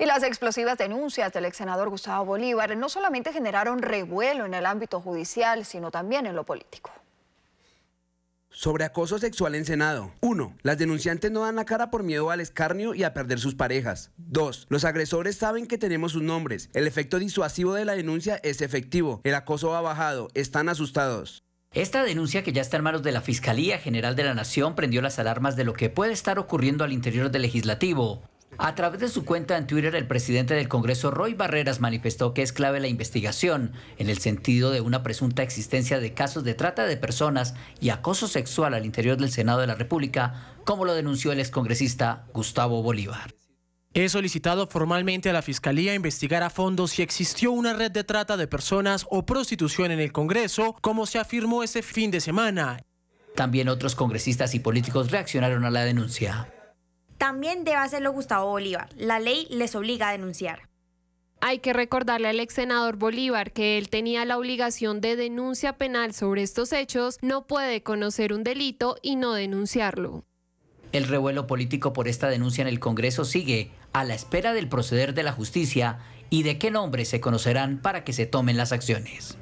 Y las explosivas denuncias del ex senador Gustavo Bolívar no solamente generaron revuelo en el ámbito judicial, sino también en lo político. Sobre acoso sexual en Senado. 1. Las denunciantes no dan la cara por miedo al escarnio y a perder sus parejas. 2. Los agresores saben que tenemos sus nombres. El efecto disuasivo de la denuncia es efectivo. El acoso ha bajado. Están asustados. Esta denuncia que ya está en manos de la Fiscalía General de la Nación prendió las alarmas de lo que puede estar ocurriendo al interior del legislativo. A través de su cuenta en Twitter, el presidente del Congreso, Roy Barreras, manifestó que es clave la investigación en el sentido de una presunta existencia de casos de trata de personas y acoso sexual al interior del Senado de la República, como lo denunció el excongresista Gustavo Bolívar. He solicitado formalmente a la Fiscalía investigar a fondo si existió una red de trata de personas o prostitución en el Congreso, como se afirmó ese fin de semana. También otros congresistas y políticos reaccionaron a la denuncia. También debe hacerlo Gustavo Bolívar. La ley les obliga a denunciar. Hay que recordarle al ex senador Bolívar que él tenía la obligación de denuncia penal sobre estos hechos, no puede conocer un delito y no denunciarlo. El revuelo político por esta denuncia en el Congreso sigue a la espera del proceder de la justicia y de qué nombres se conocerán para que se tomen las acciones.